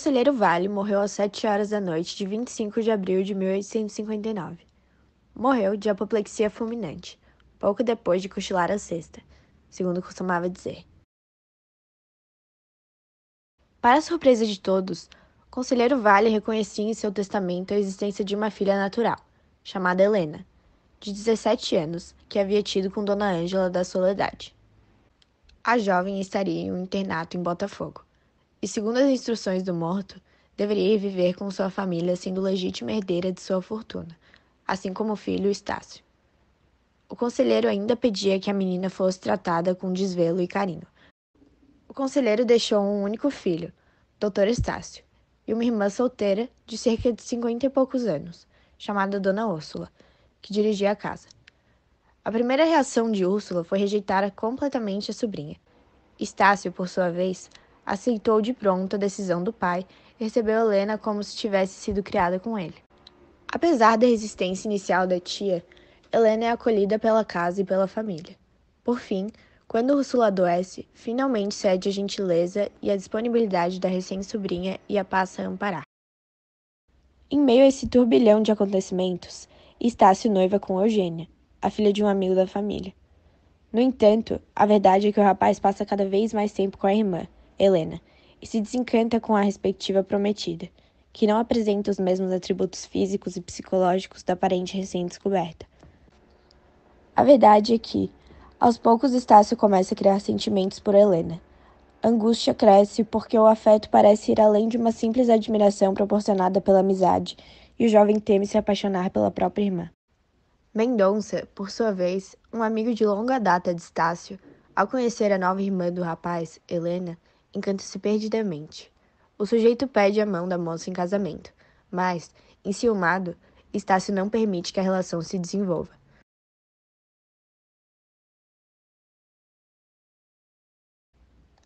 Conselheiro Vale morreu às 7 horas da noite de 25 de abril de 1859. Morreu de apoplexia fulminante, pouco depois de cochilar a sexta, segundo costumava dizer. Para surpresa de todos, Conselheiro Vale reconhecia em seu testamento a existência de uma filha natural, chamada Helena, de 17 anos, que havia tido com Dona Ângela da Soledade. A jovem estaria em um internato em Botafogo e, segundo as instruções do morto, deveria ir viver com sua família sendo legítima herdeira de sua fortuna, assim como o filho Estácio. O conselheiro ainda pedia que a menina fosse tratada com desvelo e carinho. O conselheiro deixou um único filho, Dr. Estácio, e uma irmã solteira de cerca de cinquenta e poucos anos, chamada Dona Úrsula, que dirigia a casa. A primeira reação de Úrsula foi rejeitar completamente a sobrinha. Estácio, por sua vez, aceitou de pronto a decisão do pai e recebeu Helena como se tivesse sido criada com ele. Apesar da resistência inicial da tia, Helena é acolhida pela casa e pela família. Por fim, quando Ursula adoece, finalmente cede a gentileza e a disponibilidade da recém-sobrinha e a passa a amparar. Em meio a esse turbilhão de acontecimentos, Estácio noiva com Eugênia, a filha de um amigo da família. No entanto, a verdade é que o rapaz passa cada vez mais tempo com a irmã, Helena, e se desencanta com a respectiva prometida, que não apresenta os mesmos atributos físicos e psicológicos da parente recém-descoberta. A verdade é que, aos poucos, Estácio começa a criar sentimentos por Helena. Angústia cresce porque o afeto parece ir além de uma simples admiração proporcionada pela amizade, e o jovem teme se apaixonar pela própria irmã. Mendonça, por sua vez, um amigo de longa data de Estácio, ao conhecer a nova irmã do rapaz, Helena, encanta-se perdidamente. O sujeito pede a mão da moça em casamento, mas, enciumado, Estácio não permite que a relação se desenvolva.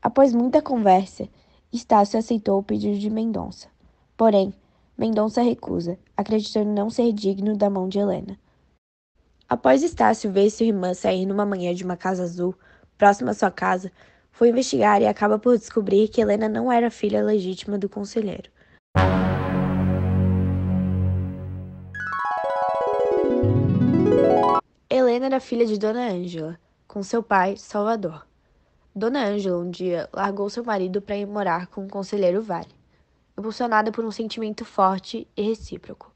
Após muita conversa, Estácio aceitou o pedido de Mendonça. Porém, Mendonça recusa, acreditando não ser digno da mão de Helena. Após Estácio ver sua irmã sair numa manhã de uma casa azul, próxima à sua casa, foi investigar e acaba por descobrir que Helena não era filha legítima do conselheiro. Helena era filha de Dona Ângela, com seu pai, Salvador. Dona Ângela, um dia, largou seu marido para ir morar com o conselheiro Vale, impulsionada por um sentimento forte e recíproco.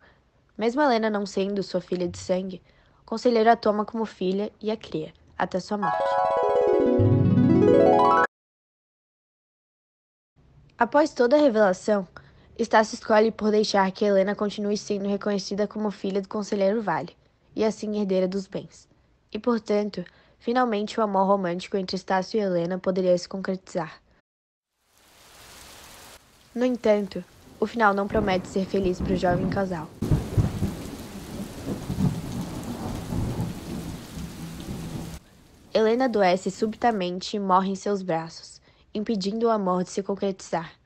Mesmo Helena não sendo sua filha de sangue, o conselheiro a toma como filha e a cria, até sua morte. Após toda a revelação, Estácio escolhe por deixar que Helena continue sendo reconhecida como filha do conselheiro Vale, e assim herdeira dos bens. E, portanto, finalmente o amor romântico entre Estácio e Helena poderia se concretizar. No entanto, o final não promete ser feliz para o jovem casal. Helena adoece subitamente e morre em seus braços impedindo o amor de se concretizar.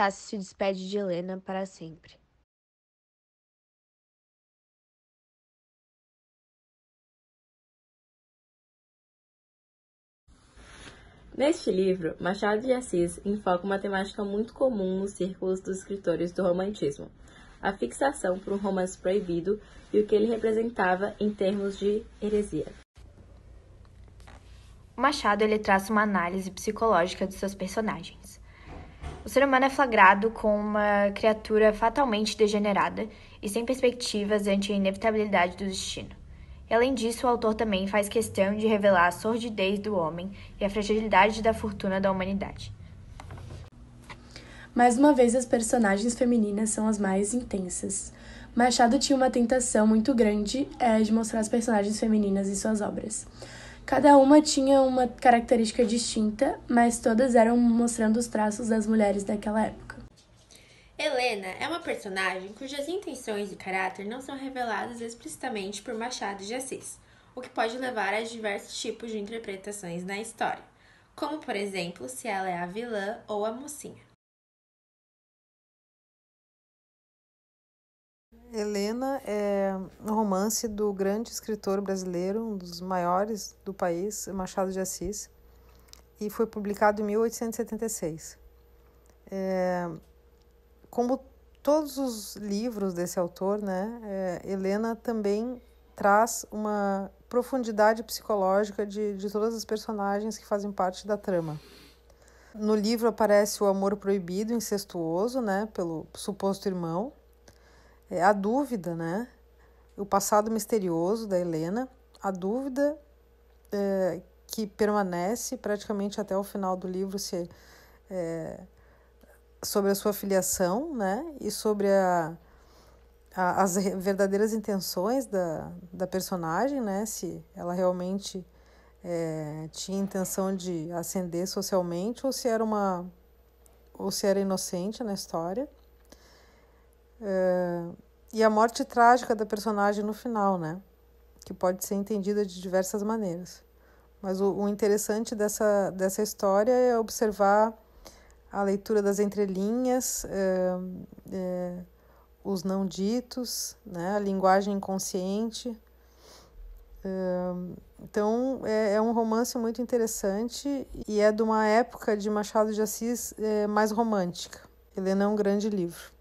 Tassi tá, se despede de Helena para sempre. Neste livro, Machado de Assis enfoca uma temática muito comum nos círculos dos escritores do romantismo, a fixação por um romance proibido e o que ele representava em termos de heresia. Machado ele traça uma análise psicológica de seus personagens. O ser humano é flagrado com uma criatura fatalmente degenerada e sem perspectivas ante a inevitabilidade do destino. E, além disso, o autor também faz questão de revelar a sordidez do homem e a fragilidade da fortuna da humanidade. Mais uma vez, as personagens femininas são as mais intensas. Machado tinha uma tentação muito grande é, de mostrar as personagens femininas em suas obras. Cada uma tinha uma característica distinta, mas todas eram mostrando os traços das mulheres daquela época. Helena é uma personagem cujas intenções e caráter não são reveladas explicitamente por Machado de Assis, o que pode levar a diversos tipos de interpretações na história, como por exemplo se ela é a vilã ou a mocinha. Helena é um romance do grande escritor brasileiro, um dos maiores do país, Machado de Assis, e foi publicado em 1876. É, como todos os livros desse autor, né, é, Helena também traz uma profundidade psicológica de, de todas as personagens que fazem parte da trama. No livro aparece o amor proibido, incestuoso, né, pelo suposto irmão, é, a dúvida, né? O passado misterioso da Helena, a dúvida é, que permanece praticamente até o final do livro se, é, sobre a sua filiação, né? E sobre a, a, as verdadeiras intenções da, da personagem, né? Se ela realmente é, tinha intenção de ascender socialmente ou se era uma ou se era inocente na história. Uh, e a morte trágica da personagem no final, né? Que pode ser entendida de diversas maneiras. Mas o, o interessante dessa, dessa história é observar a leitura das entrelinhas, uh, uh, os não ditos, né? a linguagem inconsciente. Então, é, um romance muito interessante e é de uma época de Machado de Assis mais romântica. Helena é um grande livro.